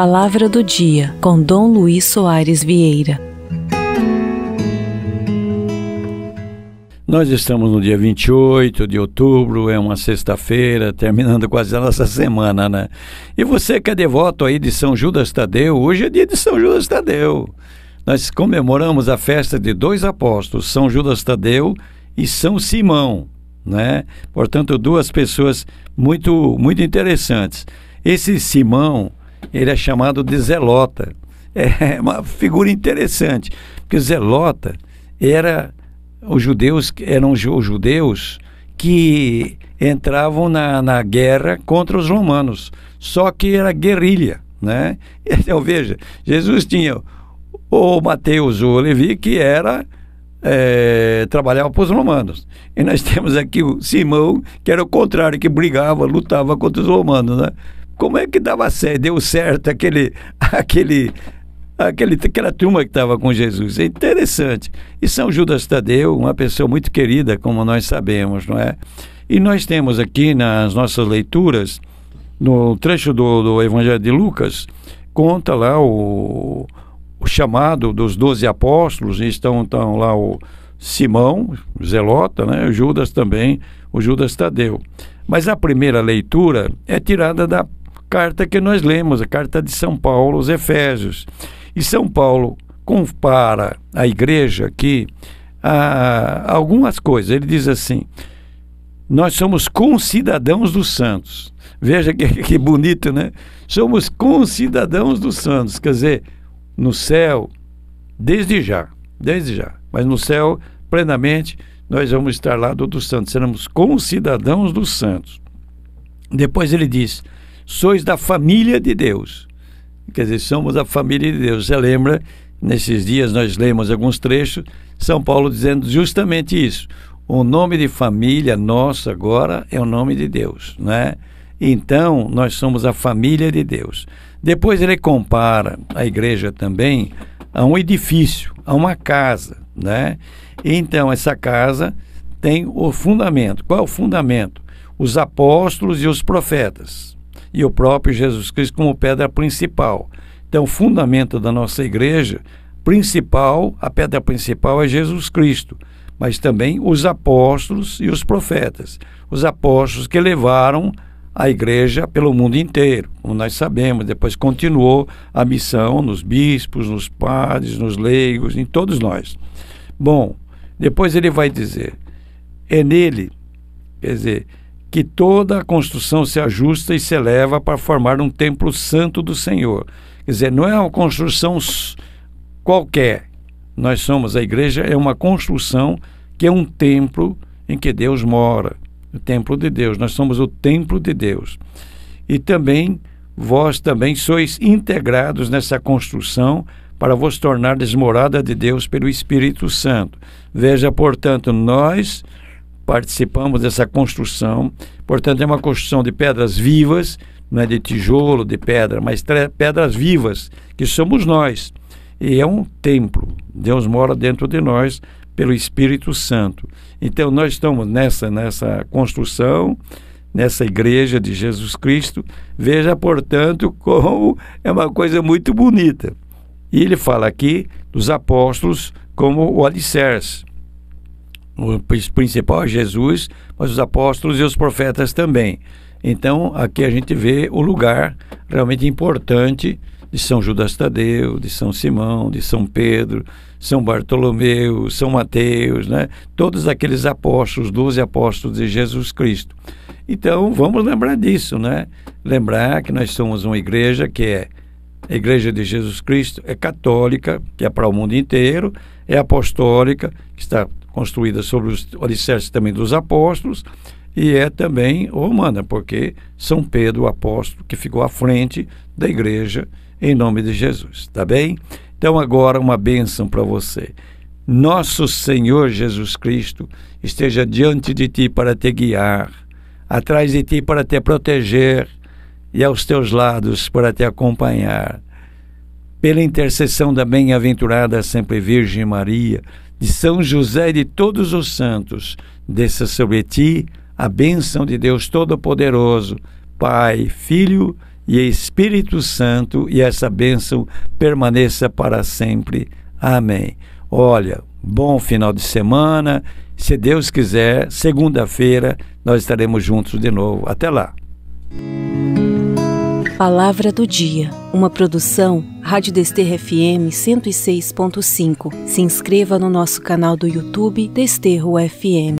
Palavra do Dia, com Dom Luiz Soares Vieira. Nós estamos no dia 28 de outubro, é uma sexta-feira, terminando quase a nossa semana, né? E você que é devoto aí de São Judas Tadeu, hoje é dia de São Judas Tadeu. Nós comemoramos a festa de dois apóstolos, São Judas Tadeu e São Simão, né? Portanto, duas pessoas muito muito interessantes. Esse Simão, ele é chamado de Zelota. É uma figura interessante, porque Zelota era os judeus eram os judeus que entravam na, na guerra contra os romanos, só que era guerrilha, né? Então veja, Jesus tinha o Mateus, o Levi, que era é, trabalhava para os romanos. E nós temos aqui o Simão, que era o contrário, que brigava, lutava contra os romanos, né? como é que dava certo, deu certo aquele, aquele, aquele, aquela turma que estava com Jesus. É interessante. E São Judas Tadeu, uma pessoa muito querida, como nós sabemos, não é? E nós temos aqui nas nossas leituras, no trecho do, do Evangelho de Lucas, conta lá o, o chamado dos doze apóstolos, estão, estão lá o Simão, Zelota, né? o Judas também, o Judas Tadeu. Mas a primeira leitura é tirada da carta que nós lemos, a carta de São Paulo aos Efésios. E São Paulo compara a igreja aqui a algumas coisas. Ele diz assim: nós somos concidadãos dos santos. Veja que, que bonito, né? Somos concidadãos dos santos, quer dizer, no céu, desde já, desde já, mas no céu, plenamente, nós vamos estar lá do, dos santos, seremos concidadãos dos santos. Depois ele diz: sois da família de Deus. Quer dizer, somos a família de Deus. Você lembra, nesses dias nós lemos alguns trechos, São Paulo dizendo justamente isso. O nome de família nossa agora é o nome de Deus, né? Então, nós somos a família de Deus. Depois ele compara a igreja também a um edifício, a uma casa, né? Então, essa casa tem o fundamento. Qual é o fundamento? Os apóstolos e os profetas e o próprio Jesus Cristo como pedra principal. Então, o fundamento da nossa igreja principal, a pedra principal é Jesus Cristo, mas também os apóstolos e os profetas. Os apóstolos que levaram a igreja pelo mundo inteiro, como nós sabemos. Depois continuou a missão nos bispos, nos padres, nos leigos, em todos nós. Bom, depois ele vai dizer: é nele, quer dizer, que toda a construção se ajusta e se eleva para formar um templo santo do Senhor. Quer dizer, não é uma construção qualquer. Nós somos a igreja, é uma construção que é um templo em que Deus mora, o templo de Deus. Nós somos o templo de Deus. E também vós também sois integrados nessa construção para vos tornar morada de Deus pelo Espírito Santo. Veja, portanto, nós participamos dessa construção. Portanto, é uma construção de pedras vivas, não é de tijolo, de pedra, mas pedras vivas, que somos nós. E é um templo. Deus mora dentro de nós pelo Espírito Santo. Então, nós estamos nessa, nessa construção, nessa igreja de Jesus Cristo. Veja, portanto, como é uma coisa muito bonita. E ele fala aqui dos apóstolos como o alicerce. O principal é Jesus, mas os apóstolos e os profetas também. Então, aqui a gente vê o lugar realmente importante de São Judas Tadeu, de São Simão, de São Pedro, São Bartolomeu, São Mateus, né? Todos aqueles apóstolos, 12 apóstolos de Jesus Cristo. Então, vamos lembrar disso, né? Lembrar que nós somos uma igreja que é a Igreja de Jesus Cristo, é católica, que é para o mundo inteiro, é apostólica, que está construída sobre os alicerces também dos apóstolos e é também romana, porque São Pedro, o apóstolo, que ficou à frente da igreja em nome de Jesus, tá bem? Então agora uma bênção para você. Nosso Senhor Jesus Cristo esteja diante de ti para te guiar, atrás de ti para te proteger e aos teus lados para te acompanhar. Pela intercessão da bem-aventurada sempre Virgem Maria, de São José e de todos os santos, desça sobre ti a bênção de Deus Todo-Poderoso, Pai, Filho e Espírito Santo, e essa bênção permaneça para sempre. Amém. Olha, bom final de semana. Se Deus quiser, segunda-feira nós estaremos juntos de novo. Até lá. Palavra do Dia, uma produção Rádio Desterro FM 106.5. Se inscreva no nosso canal do YouTube Desterro FM.